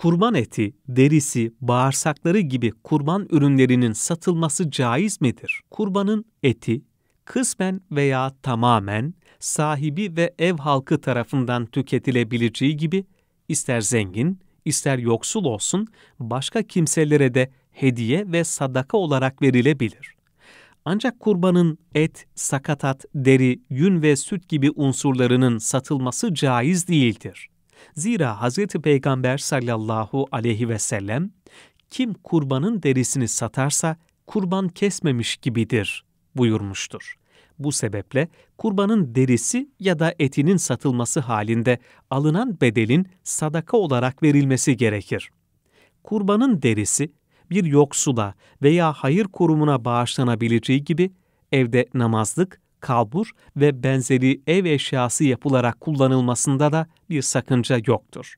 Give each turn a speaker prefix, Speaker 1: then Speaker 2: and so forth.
Speaker 1: kurban eti, derisi, bağırsakları gibi kurban ürünlerinin satılması caiz midir? Kurbanın eti kısmen veya tamamen sahibi ve ev halkı tarafından tüketilebileceği gibi ister zengin, ister yoksul olsun başka kimselere de hediye ve sadaka olarak verilebilir. Ancak kurbanın et, sakatat, deri, yün ve süt gibi unsurlarının satılması caiz değildir. Zira Hazreti Peygamber sallallahu aleyhi ve sellem, kim kurbanın derisini satarsa kurban kesmemiş gibidir buyurmuştur. Bu sebeple kurbanın derisi ya da etinin satılması halinde alınan bedelin sadaka olarak verilmesi gerekir. Kurbanın derisi bir yoksula veya hayır kurumuna bağışlanabileceği gibi evde namazlık, kalbur ve benzeri ev eşyası yapılarak kullanılmasında da bir sakınca yoktur.